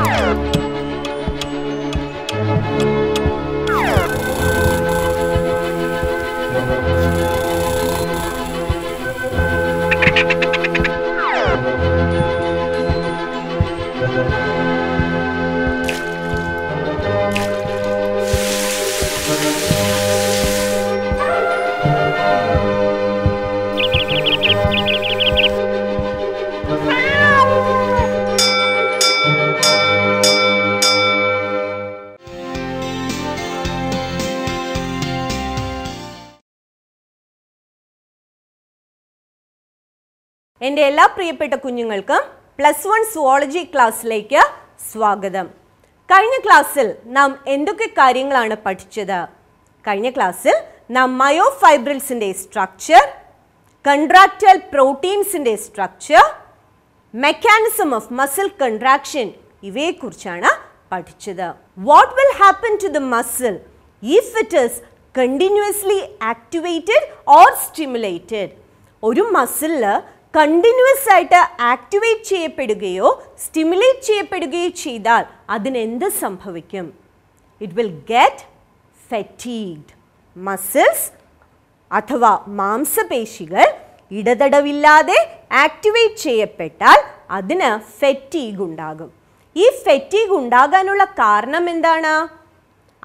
Oh! എല്ലാ പ്രിയപ്പെട്ട കുഞ്ഞുങ്ങൾക്കും പ്ലസ് വൺ സുവോളജി ക്ലാസ്സിലേക്ക് സ്വാഗതം കഴിഞ്ഞ ക്ലാസ്സിൽ നാം എന്തൊക്കെ കാര്യങ്ങളാണ് പഠിച്ചത് കഴിഞ്ഞ ക്ലാസ്സിൽ നാം മയോ ഫൈബ്രിൽസിൻ്റെ സ്ട്രക്ചർ കൺട്രാക്ടൽ പ്രോട്ടീൻസിൻ്റെ structure mechanism of muscle contraction ഇവയെക്കുറിച്ചാണ് പഠിച്ചത് what will happen to the muscle if it is continuously activated or stimulated ഒരു മസിലിൽ കണ്ടിന്യൂസ് ആയിട്ട് ആക്ടിവേറ്റ് ചെയ്യപ്പെടുകയോ സ്റ്റിമുലേറ്റ് ചെയ്യപ്പെടുകയോ ചെയ്താൽ അതിനെന്ത് സംഭവിക്കും it will get fatigued muscles അഥവാ മാംസപേശികൾ ഇടതടവില്ലാതെ ആക്ടിവേറ്റ് ചെയ്യപ്പെട്ടാൽ അതിന് ഫെറ്റീഗ് ഉണ്ടാകും ഈ ഫെറ്റീഗ് ഉണ്ടാകാനുള്ള കാരണം എന്താണ്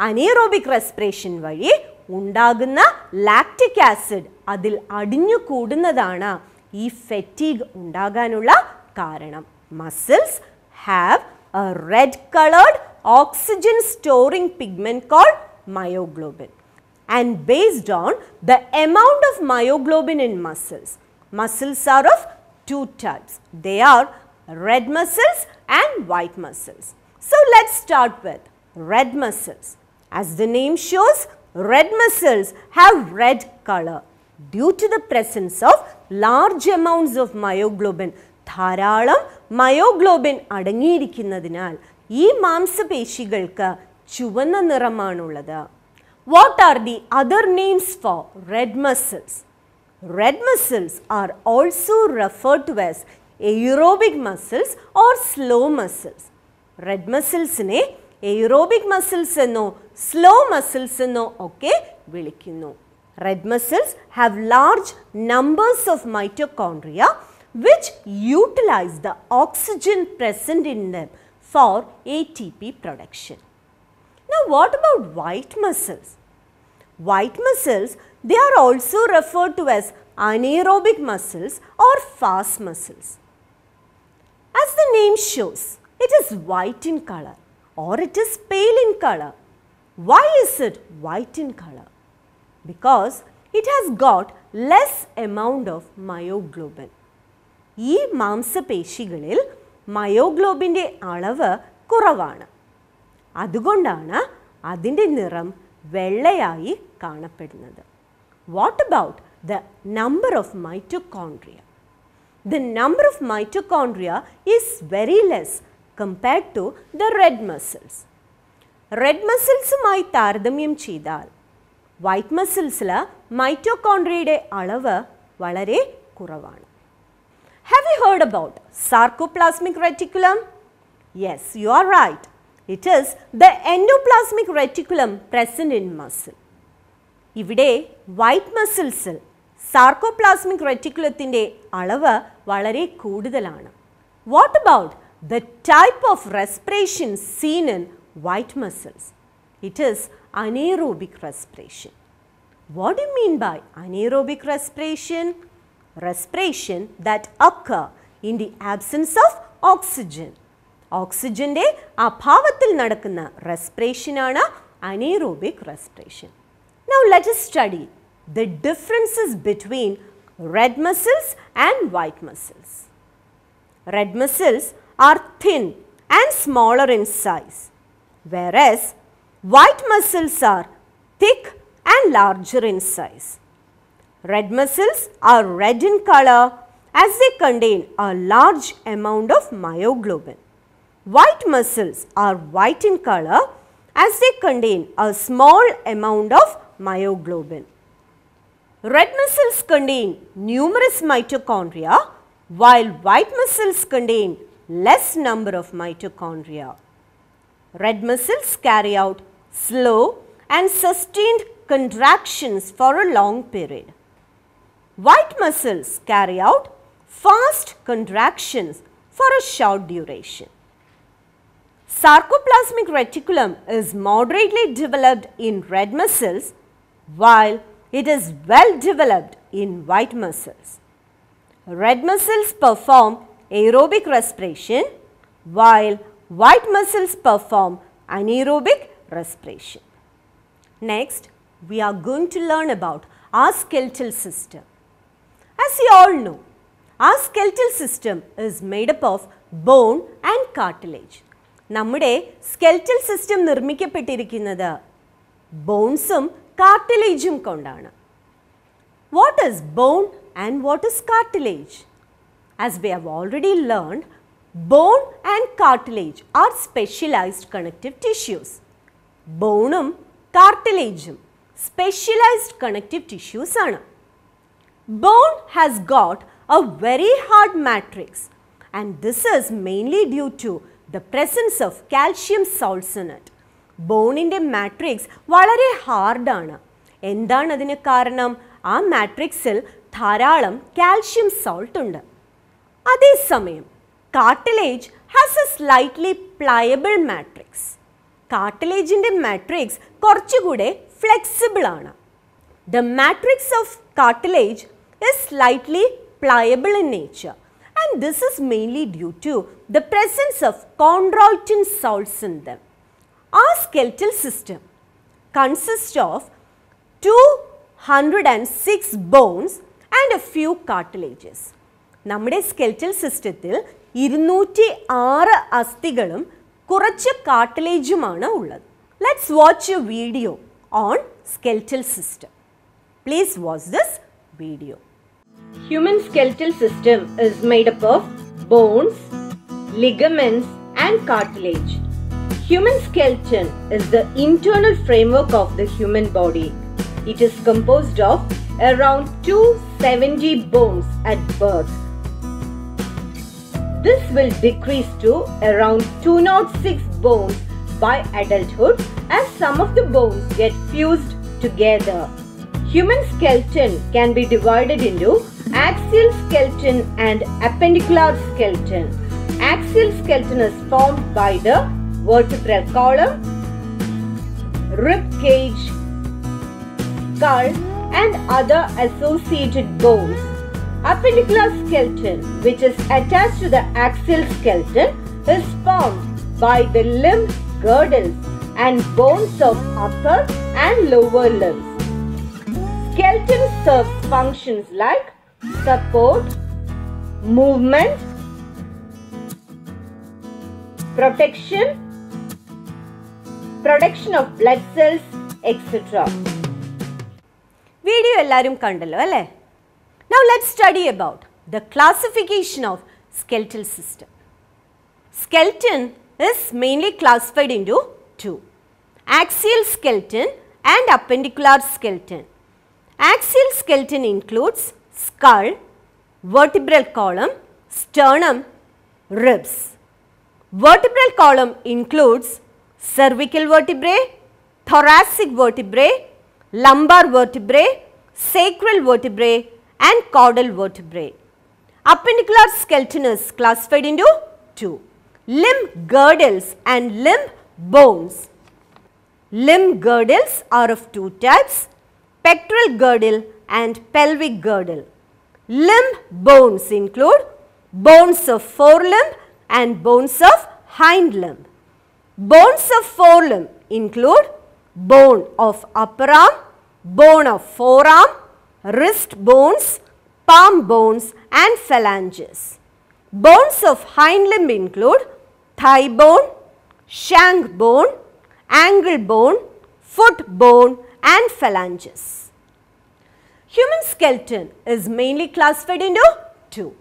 അനീറോബിക് റെസ്പിറേഷൻ വഴി ഉണ്ടാകുന്ന ലാക്റ്റിക് ആസിഡ് അതിൽ അടിഞ്ഞു കൂടുന്നതാണ് ഈ ഫെറ്റീഗ് ഉണ്ടാകാനുള്ള കാരണം muscles have a red coloured oxygen storing pigment call myoglobin and based on the amount of myoglobin in muscles muscles are of two types. They are red muscles and white muscles. So let's start with red muscles. As the name shows, red muscles have red color due to the presence of large amounts of myoglobin ധാരാളം myoglobin അടങ്ങിയിരിക്കുന്നതിനാൽ ഈ മാംസപേശികൾക്ക് ചുവന്ന നിറമാണുള്ളത് what are the other names for red muscles red muscles are also referred to as aerobic muscles or slow muscles red മസിൽസിനെ aerobic muscles എന്നോ slow muscles എന്നോ ഒക്കെ വിളിക്കുന്നു Red muscles have large numbers of mitochondria which utilize the oxygen present in them for ATP production. Now what about white muscles? White muscles, they are also referred to as anaerobic muscles or fast muscles. As the name shows, it is white in color or it is pale in color. Why is it white in color? because it has got less amount of myoglobin. E mamsa peshigalil myoglobin de alava kuravana. Adugondana adinde niram vellayai kana What about the number of mitochondria? The number of mitochondria is very less compared to the red muscles. Red muscles may tardamyam chidal white muscle cell mitochondria de alava valare kuravana. Have you heard about sarcoplasmic reticulum? Yes, you are right. It is the endoplasmic reticulum present in muscle. Ividae white muscle cell sarcoplasmic reticulum de alava valare kuddalana. What about the type of respiration seen in white muscles? It is anaerobic respiration. What do you mean by anaerobic respiration? Respiration that occur in the absence of oxygen. Oxygen ഓക്സിജൻ്റെ respiration ana anaerobic respiration. Now let us study the differences between red muscles and white muscles. Red muscles are thin and smaller in size, whereas White muscles are thick and larger in size. Red muscles are red in color as they contain a large amount of myoglobin. White muscles are white in color as they contain a small amount of myoglobin. Red muscles contain numerous mitochondria while white muscles contain less number of mitochondria. Red muscles carry out slow and sustained contractions for a long period. White muscles carry out fast contractions for a short duration. Sarcoplasmic reticulum is moderately developed in red muscles while it is well developed in white muscles. Red muscles perform aerobic respiration while white muscles perform anaerobic respiration. Next, we are going to learn about our skeletal system. As we all know, our skeletal system is made up of bone and cartilage. Namude skeletal system nirmike petirikinada bonesum cartilageum kondana. What is bone and what is cartilage? As we have already learned, bone and cartilage are specialized connective tissues bonum cartilage specialized connective tissues aanu bone has got a very hard matrix and this is mainly due to the presence of calcium salts in it bone in the matrix valare hard aanu endaan karanam, a matrix matrixil tharalam calcium salt undu adhe samayam cartilage has a slightly pliable matrix കാർട്ടിലേജിൻ്റെ matrix കുറച്ചുകൂടെ flexible ആണ് The matrix of cartilage is slightly pliable in nature and this is mainly due to the presence of chondroitin salts in them. Our skeletal system consists of 206 bones and a few cartilages. നമ്മുടെ skeletal സിസ്റ്റത്തിൽ ഇരുന്നൂറ്റി ആറ് അസ്ഥികളും കുറച്ച് കാർട്ടിലേജുമാണ് ഉള്ളത് let's watch a video on skeletal system please watch this video Human skeletal system is made up of bones, ligaments and cartilage. Human skeleton is the internal framework of the human body. It is composed of around 270 bones at birth this will decrease to around 206 bones by adulthood as some of the bones get fused together. Human skeleton can be divided into axial skeleton and appendicular skeleton. Axial skeleton is formed by the vertebral column, rib cage, skull and other associated bones. Appendicular skeleton, which is attached to the axial skeleton, is formed by the limb girdles and bones of upper and lower limbs. Skeleton serves functions like support, movement, protection, production of blood cells, etc. Video, എല്ലാവരും കണ്ടല്ലോ now let's study about the classification of skeletal system. Skeleton is mainly classified into two, axial skeleton and appendicular skeleton. Axial skeleton includes skull, vertebral column, sternum, ribs. Vertebral column includes cervical vertebrae, thoracic vertebrae, lumbar vertebrae, sacral vertebrae and caudal vertebrae. Appendicular skeleton is classified into two, limb girdles and limb bones. Limb girdles are of two types, pectoral girdle and pelvic girdle. Limb bones include bones of forelimb and bones of hind limb. Bones of forelimb include bone of upper arm, bone of forearm, wrist bones, palm bones and phalanges. Bones of hind limb include thigh bone, shank bone, ankle bone, foot bone and phalanges. Human skeleton is mainly classified into two,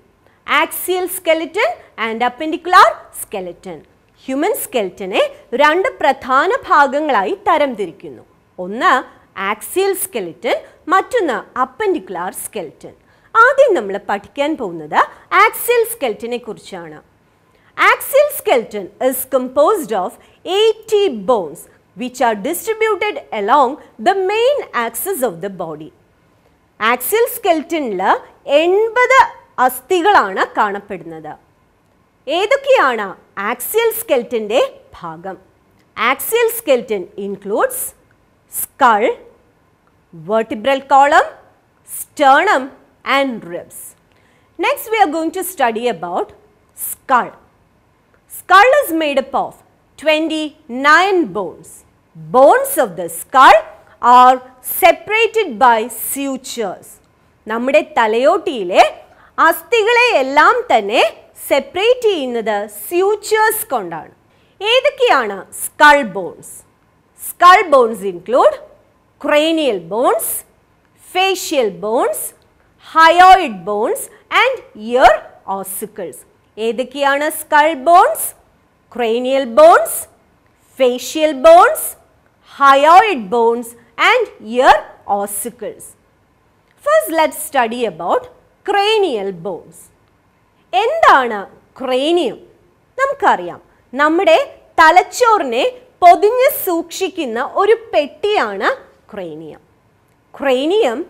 axial skeleton and appendicular skeleton. Human സ്കെൽറ്റനെ രണ്ട് പ്രധാന ഭാഗങ്ങളായി തരംതിരിക്കുന്നു ഒന്ന് axial skeleton മറ്റൊന്ന് appendicular skeleton ആദ്യം നമ്മൾ പഠിക്കാൻ പോകുന്നത് ആക്സിയൽ സ്കെൽറ്റിനെ കുറിച്ചാണ് axial skeleton is composed of eighty bones which are distributed along the main axis of the body axial സ്കെൽറ്റനിൽ എൺപത് അസ്ഥികളാണ് കാണപ്പെടുന്നത് ഏതൊക്കെയാണ് ആക്സിയൽ സ്കെൽറ്റൻ്റെ ഭാഗം axial skeleton includes skull, vertebral column, sternum and ribs. Next we are going to study about skull. Skull is made up of 29 bones. Bones of the skull are separated by sutures. നമ്മുടെ തലയോട്ടിയിലെ അസ്ഥികളെ എല്ലാം തന്നെ separate ചെയ്യുന്നത് sutures കൊണ്ടാണ് ഏതൊക്കെയാണ് skull bones skull bones include cranial bones, facial bones, hyoid bones and ear ossicles. Edukkiyana skull bones, cranial bones, facial bones, hyoid bones and ear ossicles. First let's study about cranial bones. Endana cranium? Namkariyam. Namde talachorne cranium. പൊതിഞ്ഞ് സൂക്ഷിക്കുന്ന ഒരു പെട്ടിയാണ് cranium cranium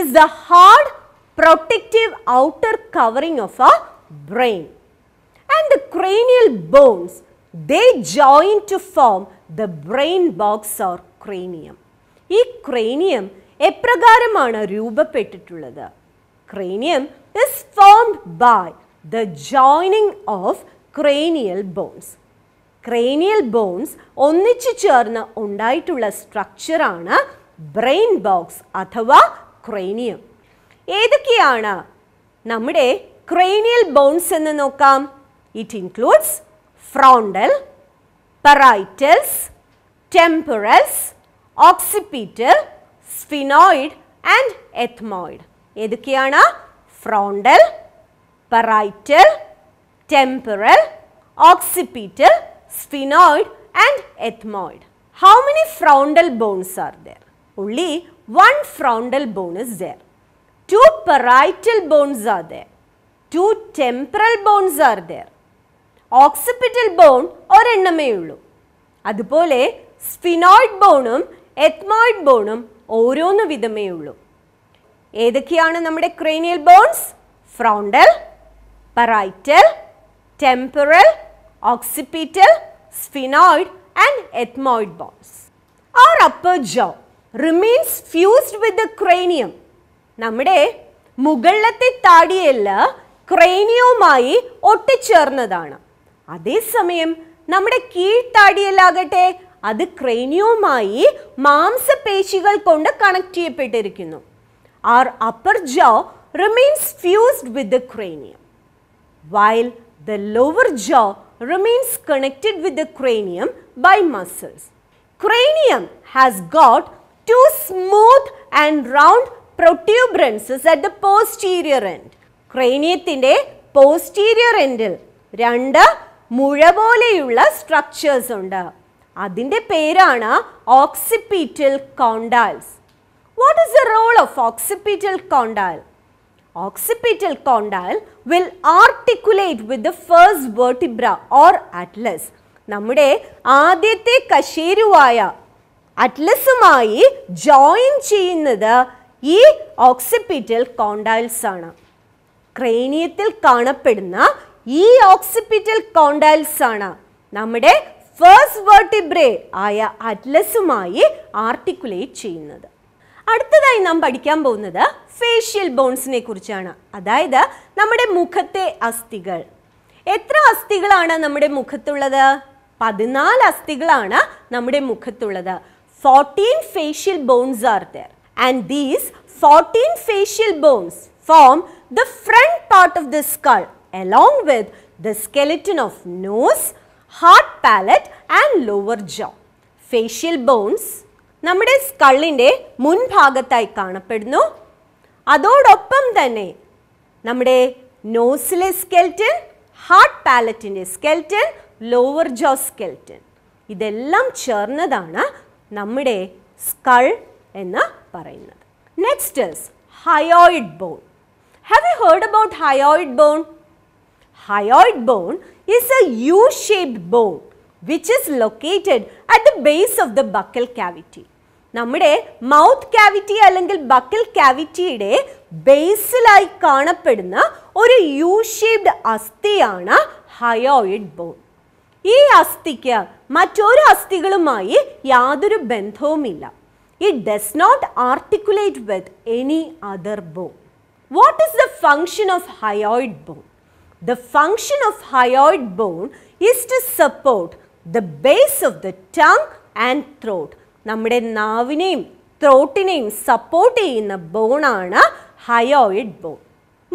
is the hard protective outer covering of our brain. And the cranial bones, they join to form the brain box or cranium. ഈ cranium എപ്രകാരമാണ് രൂപപ്പെട്ടിട്ടുള്ളത് cranium is formed by the joining of cranial bones cranial bones ഒന്നിച്ചു ചേർന്ന് ഉണ്ടായിട്ടുള്ള സ്ട്രക്ചറാണ് brain box അഥവാ cranium ഏതൊക്കെയാണ് നമ്മുടെ ക്രേനിയൽ ബോൺസ് എന്ന് നോക്കാം it includes frontal parietals temporals occipital sphenoid and ethmoid ഏതൊക്കെയാണ് frontal parietal temporal occipital sphenoid and ethmoid. How many frontal bones are there? Only one frontal bone is there. Two parietal bones are there. Two temporal bones are there. Occipital bone or ennameyullu. Adupole sphenoid bonum, ethmoid bonum, oronu vidameyullu. Edakiyana namade cranial bones? Frontal, parietal, temporal. occipital, sphenoid and ethmoid bones. Our upper jaw remains fused with the cranium. നമ്മുടെ മുകളിലത്തെ താടിയല്ല ക്രേനിയവുമായി ഒട്ടിച്ചേർന്നതാണ് അതേസമയം നമ്മുടെ കീഴ്ത്താടിയല്ലാകട്ടെ അത് ക്രേനിയവുമായി മാംസപേശികൾ കൊണ്ട് connect ചെയ്യപ്പെട്ടിരിക്കുന്നു are upper jaw remains fused with the cranium while the lower jaw remains connected with the cranium by muscles. Cranium has got two smooth and round protuberances at the posterior end. Craniathinte posterior endil randa mulavoleyulla structures unda. Adinte perana occipital condyles. What is the role of occipital condyle? occipital condyle will articulate with the first vertebra or atlas. നമ്മുടെ ആദ്യത്തെ കശേരുവായ അറ്റ്ലസുമായി join ചെയ്യുന്നത് ഈ ഓക്സിപ്പിറ്റൽ കോണ്ടൈൽസ് ആണ് ക്രേനിയത്തിൽ കാണപ്പെടുന്ന ഈ ഓക്സിപ്പിറ്റൽ കോണ്ടൈൽസ് ആണ് നമ്മുടെ ഫേഴ്സ് vertebrae ആയ അറ്റ്ലസുമായി ആർട്ടിക്കുലേറ്റ് ചെയ്യുന്നത് അടുത്തതായി നാം പഠിക്കാൻ പോകുന്നത് ഫേഷ്യൽ ബോൺസിനെ കുറിച്ചാണ് അതായത് നമ്മുടെ മുഖത്തെ അസ്ഥികൾ എത്ര അസ്ഥികളാണ് നമ്മുടെ മുഖത്തുള്ളത് പതിനാല് അസ്ഥികളാണ് നമ്മുടെ മുഖത്തുള്ളത് fourteen facial bones are there and these fourteen facial bones form the front part of the skull along with the skeleton of nose, hard palate and lower jaw. Facial bones നമ്മുടെ സ്കള്ളിൻ്റെ മുൻഭാഗത്തായി കാണപ്പെടുന്നു അതോടൊപ്പം തന്നെ നമ്മുടെ നോസിലെ സ്കെൽറ്റൻ ഹാർട്ട് പാലറ്റിൻ്റെ skeleton lower jaw skeleton ഇതെല്ലാം ചേർന്നതാണ് നമ്മുടെ സ്കൾ എന്ന് പറയുന്നത് next is hyoid bone have you heard about hyoid bone hyoid bone is a U shaped bone which is located at the base of the buccal cavity. Namde mouth cavity alangil buccal cavity de base like kana pedna or a U shaped astiana hyoid bone. E astikya mature astigalumai yadur benthomilla. It does not articulate with any other bone. What is the function of hyoid bone? The function of hyoid bone is to support the base of the tongue and throat. Namde navinim, throatinim, supportin, a bone on a hyoid bone.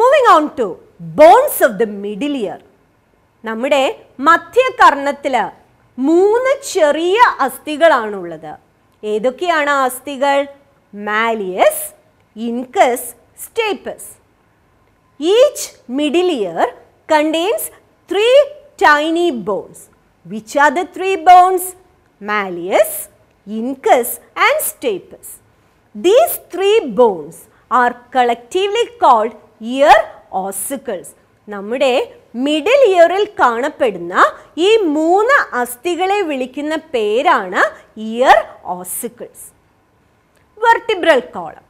Moving on to bones of the middle ear. Namde mathya karnathila, moon cheria astigal anulada. Edukiana astigal, malleus, incus, stapus. Each middle ear contains three tiny bones. Which are the three bones? Malleus, incus and stapes. These three bones are collectively called ear ossicles. Namude middle ear earil kaana pedunna ee moona astigale vilikkinna perana ear ossicles. Vertebral column.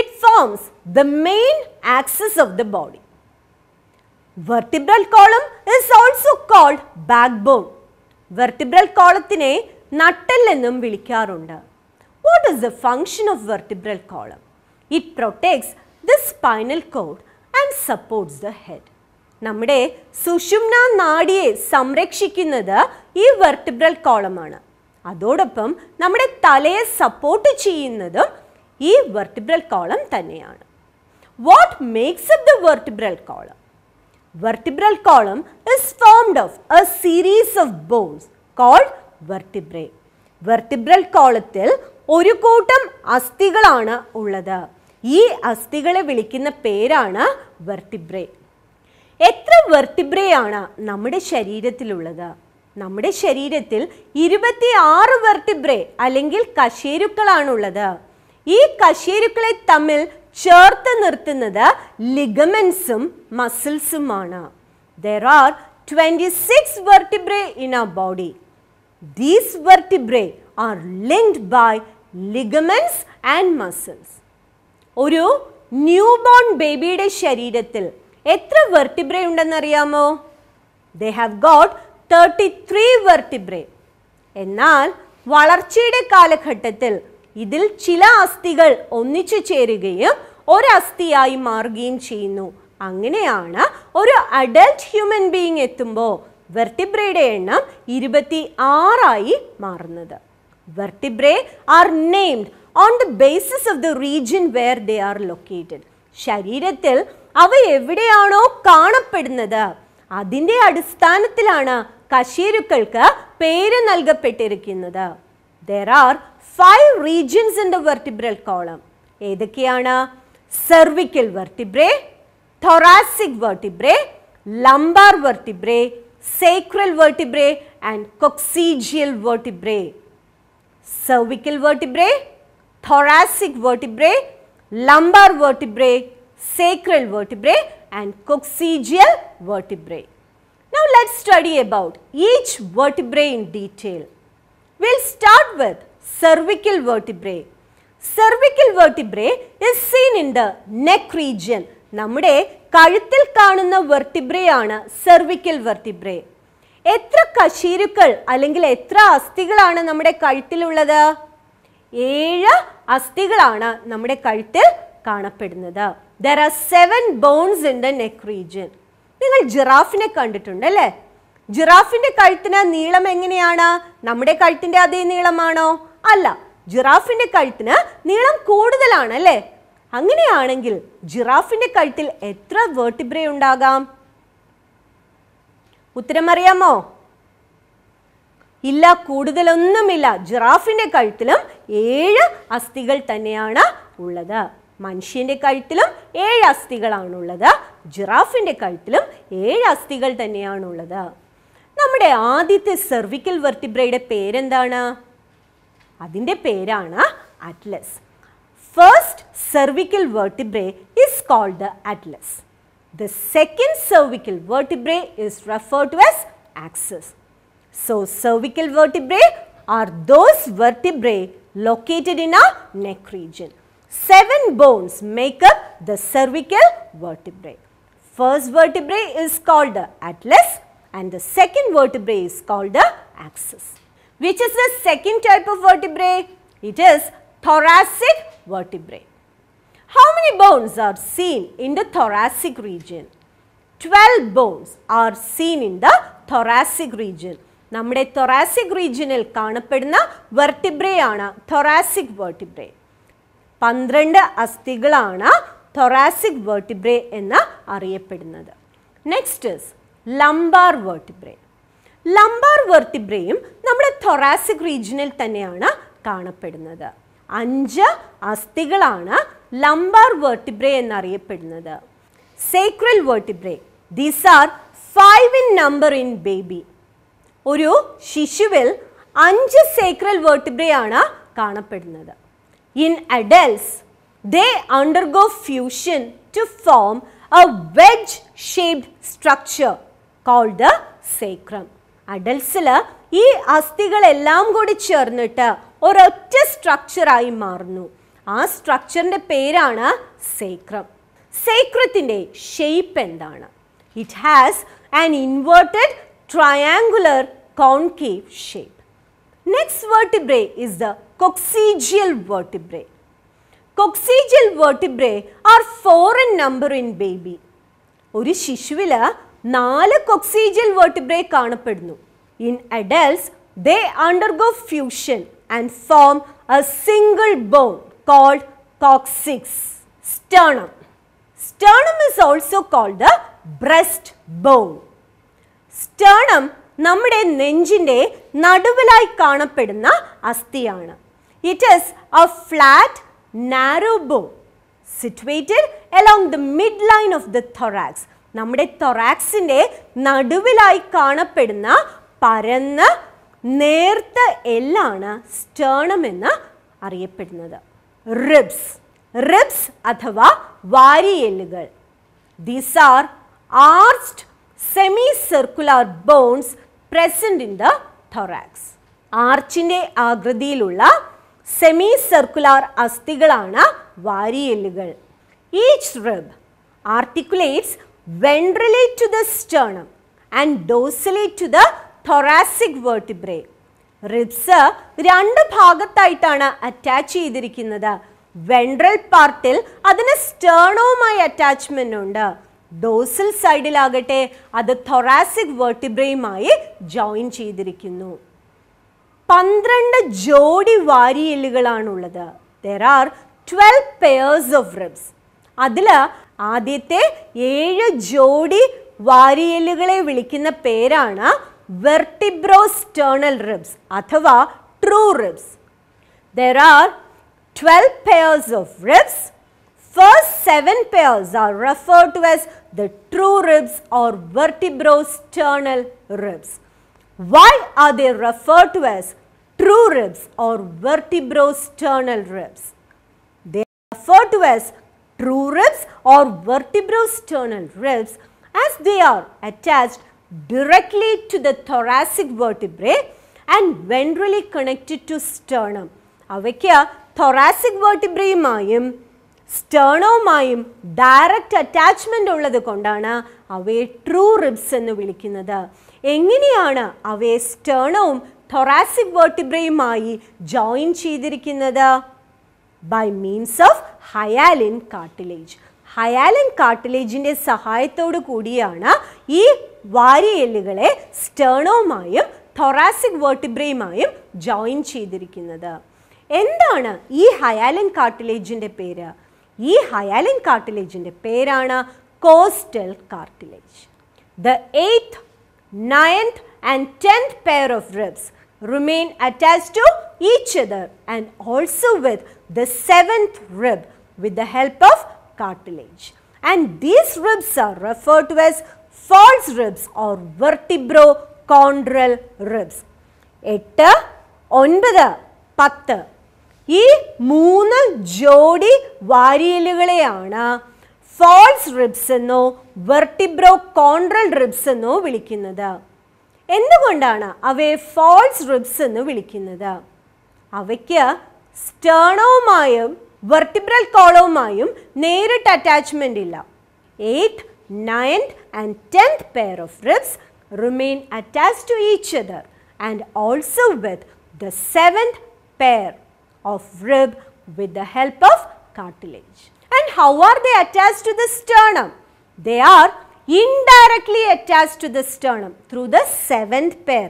It forms the main axis of the body. Vertebral column is also called back bone vertebral കോളത്തിനെ നട്ടൽ എന്നും വിളിക്കാറുണ്ട് what is the function of vertebral column it protects the spinal cord and supports the head നമ്മുടെ സുഷുമ്ന നാടിയെ സംരക്ഷിക്കുന്നത് ഈ vertebral കോളമാണ് അതോടൊപ്പം നമ്മുടെ തലയെ സപ്പോർട്ട് ചെയ്യുന്നതും ഈ വെർട്ടിബ്രൽ കോളം തന്നെയാണ് what makes up the vertebral column vertebral column is formed of a series of bones called vertebrae. Vertebral കോളത്തിൽ ഒരു കൂട്ടം അസ്ഥികളാണ് ഉള്ളത് ഈ അസ്ഥികളെ വിളിക്കുന്ന പേരാണ് വെർട്ടിബ്രേ എത്ര വെർട്ടിബ്രയാണ് നമ്മുടെ ശരീരത്തിലുള്ളത് നമ്മുടെ ശരീരത്തിൽ ഇരുപത്തി ആറ് വെർട്ടിബ്രേ അല്ലെങ്കിൽ കശേരുക്കളാണുള്ളത് ഈ കശേരുക്കളെ തമ്മിൽ ചേർത്ത് നിർത്തുന്നത് ലിഗമെൻസും മസിൽസുമാണ് there are twenty six vertebrae in a body these vertebrae are linked by ligaments and muscles ഒരു ന്യൂ ബോൺ ബേബിയുടെ ശരീരത്തിൽ എത്ര വെർട്ടിബ്രേ ഉണ്ടെന്നറിയാമോ they have got thirty three vertebrae എന്നാൽ വളർച്ചയുടെ കാലഘട്ടത്തിൽ ഇതിൽ ചില അസ്ഥികൾ ഒന്നിച്ചു ചേരുകയും ഒരസ്ഥിയായി മാറുകയും ചെയ്യുന്നു അങ്ങനെയാണ് ഒരു അഡൽട്ട് ഹ്യൂമൻ ബീയിങ് എത്തുമ്പോൾ വെർട്ടിബ്രയുടെ എണ്ണം ഇരുപത്തി ആറായി മാറുന്നത് vertebrae are named on the basis of the region where they are located ശരീരത്തിൽ അവ എവിടെയാണോ കാണപ്പെടുന്നത് അതിൻ്റെ അടിസ്ഥാനത്തിലാണ് കശേരുക്കൾക്ക് പേര് നൽകപ്പെട്ടിരിക്കുന്നത് there are five regions in the vertebral column. ഏതൊക്കെയാണ് cervical vertebrae, thoracic vertebrae, lumbar vertebrae, sacral vertebrae and coccygeal vertebrae. Cervical vertebrae, thoracic vertebrae, lumbar vertebrae, sacral vertebrae and coccygeal vertebrae. Now let's study about each vertebrae in detail. We'll start with cervical vertebrae. Cervical vertebrae is seen in the neck region. നമ്മുടെ കഴുത്തിൽ കാണുന്ന വെർട്ടിബ്രയാണ് cervical vertebrae എത്ര കശീരുക്കൾ അല്ലെങ്കിൽ എത്ര അസ്ഥികളാണ് നമ്മുടെ കഴുത്തിലുള്ളത് ഏഴ് അസ്ഥികളാണ് നമ്മുടെ കഴുത്തിൽ കാണപ്പെടുന്നത് there are seven bones in the neck region നിങ്ങൾ ജിറാഫിനെ കണ്ടിട്ടുണ്ട് അല്ലേ ജിറാഫിന്റെ കഴുത്തിന് നീളം എങ്ങനെയാണ് നമ്മുടെ കഴുത്തിന്റെ അതേ നീളമാണോ അല്ല ജിറാഫിന്റെ കഴുത്തിന് നീളം കൂടുതലാണ് അല്ലെ അങ്ങനെയാണെങ്കിൽ ജിറാഫിന്റെ കഴുത്തിൽ എത്ര വേർട്ടിബ്ര ഉണ്ടാകാം ഉത്തരമറിയാമോ ഇല്ല കൂടുതലൊന്നുമില്ല ജിറാഫിന്റെ കഴുത്തിലും ഏഴ് അസ്ഥികൾ തന്നെയാണ് ഉള്ളത് മനുഷ്യന്റെ കഴുത്തിലും ഏഴ് അസ്ഥികളാണുള്ളത് ജിറാഫിന്റെ കഴുത്തിലും ഏഴ് അസ്ഥികൾ തന്നെയാണുള്ളത് നമ്മുടെ ആദ്യത്തെ സെർവിക്കൽ വെർട്ടിബ്രയുടെ പേരെന്താണ് അതിൻ്റെ പേരാണ് atlas first cervical vertebrae is called atlas the second cervical vertebrae is referred to as axis. So, cervical vertebrae are those vertebrae located in a neck region. Seven bones make up the cervical vertebrae. First vertebrae is called the atlas and the second vertebrae is called the axis. Which is the second type of vertebrae? It is thoracic vertebrae. How many bones are seen in the thoracic region? 12 bones are seen in the thoracic region. thoracic നമ്മുടെ thoracic റീജിയനിൽ കാണപ്പെടുന്ന വെർട്ടിബ്രയാണ് thoracic vertebrae പന്ത്രണ്ട് thoracic vertebra vertebrae എന്ന് അറിയപ്പെടുന്നത് Next is lumbar വെർട്ടിബ്രയും lumbar വേർട്ടിബ്രയും നമ്മുടെ തൊറാസിക് റീജിയനിൽ തന്നെയാണ് കാണപ്പെടുന്നത് അഞ്ച് അസ്ഥികളാണ് ലംബാർ വെർട്ടിബ്രെ എന്നറിയപ്പെടുന്നത് sacral vertebrae these are five in number in baby ഒരു ശിശുവിൽ അഞ്ച് സേക്രൽ ആണ് കാണപ്പെടുന്നത് in adults they undergo fusion to form a wedge shaped structure called the sacrum അഡൽസിൽ ഈ അസ്ഥികളെല്ലാം കൂടി ചേർന്നിട്ട് ഒരൊറ്റ സ്ട്രക്ചറായി മാറുന്നു ആ സ്ട്രക്ചറിൻ്റെ പേരാണ് സേക്രം സേക്രത്തിൻ്റെ ഷേപ്പ് എന്താണ് it has an inverted triangular concave shape next vertebrae is the coxial vertebrae. Coxial vertebrae are four in number in baby. ഒരു ശിശുവിൽ 4 coccygeal vertebrae kaanapidunnu. In adults, they undergo fusion and form a single bone called coccyx, sternum. Sternum is also called the breast bone. Sternum, nammide nenjinde naduvilai kaanapidunna asthiyana. It is a flat, narrow bone situated along the midline of the thorax. നമ്മുടെ തൊറാക്സിൻ്റെ നടുവിലായി കാണപ്പെടുന്ന പരന്ന നേർത്ത എല്ലാണ് sternum എന്ന് അറിയപ്പെടുന്നത് ribs ribs അഥവാ വാരിയെല്ലുകൾ these are arched semi circular bones present in the thorax ആർച്ചിൻ്റെ ആകൃതിയിലുള്ള സെമി സർക്കുലാർ അസ്ഥികളാണ് വാരിയെല്ലുകൾ each rib articulates ventrally to the sternum and dorsally to the thoracic vertebrae. Ribs രണ്ട് ഭാഗത്തായിട്ടാണ് അറ്റാച്ച് ചെയ്തിരിക്കുന്നത് വെൻട്രൽ പാർട്ടിൽ അതിന് സ്റ്റേണവുമായി അറ്റാച്ച്മെൻ്റ് ഉണ്ട് ഡോസിൽ സൈഡിലാകട്ടെ അത് തൊറാസിക് വേർട്ടിബ്രയുമായി ജോയിൻ ചെയ്തിരിക്കുന്നു പന്ത്രണ്ട് ജോഡി വാരിയെല്ലുകളാണുള്ളത് there are twelve pairs of ribs അതിൽ ആദ്യത്തെ ഏഴ് ജോഡി വാരിയലുകളെ വിളിക്കുന്ന പേരാണ് വെർട്ടിബ്രോസ് ടേണൽ റിബ്സ് അഥവാ true ribs there are twelve pairs of ribs first seven pairs are referred to as the true ribs or vertebrosternal ribs. Why are they referred to as true ribs or vertebrosternal ribs? They are referred to as true ribs or vertebrosternal ribs as they are attached directly to the thoracic vertebrae and ventrally connected to sternum. അവയ്ക്ക് thoracic vertebraeയുമായും സ്റ്റേണവുമായും direct attachment ഉള്ളത് കൊണ്ടാണ് അവയെ true ribs എന്ന് വിളിക്കുന്നത് എങ്ങനെയാണ് അവയെ സ്റ്റേണവും തൊറാസിക് വേർട്ടിബ്രയുമായി ജോയിൻ ചെയ്തിരിക്കുന്നത് by means of hyaline cartilage. Hyaline കാർട്ടിലേജിൻ്റെ സഹായത്തോടു കൂടിയാണ് ഈ വാരിയെല്ലുകളെ സ്റ്റേണോമായും തൊറാസിക് വേർട്ടിബ്രയുമായും ജോയിൻ ചെയ്തിരിക്കുന്നത് എന്താണ് ഈ ഹയാലിൻ കാർട്ടിലേജിൻ്റെ പേര് ഈ ഹയാലിൻ കാർട്ടിലേജിൻ്റെ പേരാണ് costal cartilage the eighth ninth and tenth pair of ribs remain attach to each other and also with the seventh rib with the help of cartilage. And these ribs are referred to as false ribs or vertebrochondral ribs. Eight, onbada, patta. E moon jodi variilugalayana false ribs no vertebrochondral ribs no vilikinada. Endu gondana, away false ribs no vilikinada. അവയ്ക്ക് സ്റ്റേണവുമായും vertebral കോളവുമായും നേരിട്ട് attachment ഇല്ല eighth ninth and tenth pair of ribs remain attach to each other and also with the seventh pair of rib with the help of cartilage. And how are they attached to the sternum? They are indirectly attached to the sternum through the seventh pair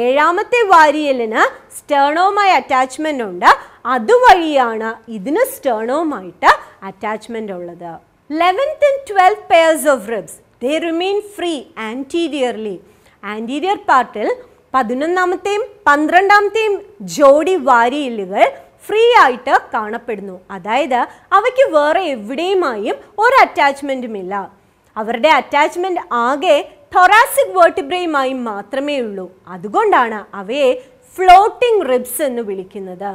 ഏഴാമത്തെ വാരിയലിന് സ്റ്റേണോമായി attachment ഉണ്ട് അതുവഴിയാണ് ഇതിന് സ്റ്റേണോമായിട്ട് attachment ഉള്ളത് eleventh and twelfth pairs of ribs they remain free anteriorly anterior പാർട്ടിൽ പതിനൊന്നാമത്തെയും പന്ത്രണ്ടാമത്തെയും ജോഡി വാരിയലുകൾ free ആയിട്ട് കാണപ്പെടുന്നു അതായത് അവയ്ക്ക് വേറെ എവിടെയുമായും ഒരു ഇല്ല അവരുടെ അറ്റാച്ച്മെൻറ്റ് ആകെ തൊറാസിക് വേർട്ടിബ്രയുമായി മാത്രമേ ഉള്ളൂ Adugondana, അവയെ floating ribs എന്ന് vilikinada.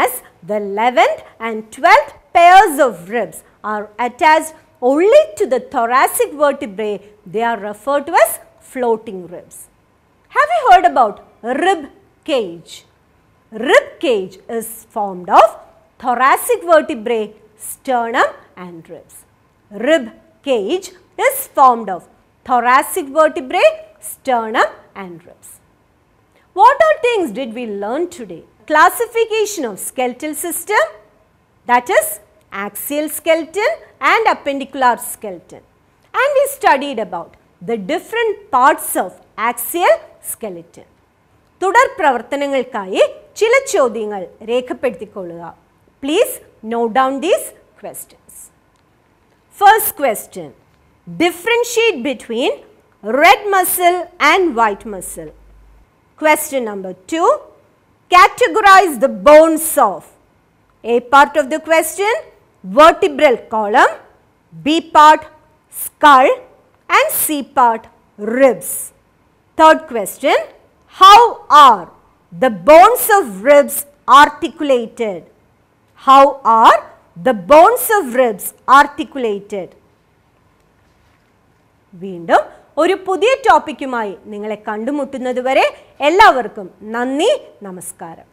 As the eleventh and twelfth pairs of ribs are attached only to the thoracic vertebrae, they are referred to as floating ribs. Have you heard about rib cage? Rib cage is formed of thoracic vertebrae, sternum and ribs. Rib cage is formed of thoracic vertebrae, sternum and ribs. What are things did we learn today? Classification of skeletal system that is axial skeleton and appendicular skeleton and we studied about the different parts of axial skeleton. തുടർ പ്രവർത്തനങ്ങൾക്കായി ചില ചോദ്യങ്ങൾ രേഖപ്പെടുത്തിക്കൊള്ളുക Please note down these questions. First question differentiate between red muscle and white muscle. Question number 2. Categorize the bones of A part of the question vertebral column, B part skull and C part ribs. Third question. How are the bones of ribs articulated? How are the bones of ribs articulated? വീണ്ടും ഒരു പുതിയ ടോപ്പിക്കുമായി നിങ്ങളെ കണ്ടുമുട്ടുന്നതുവരെ എല്ലാവർക്കും നന്ദി നമസ്കാരം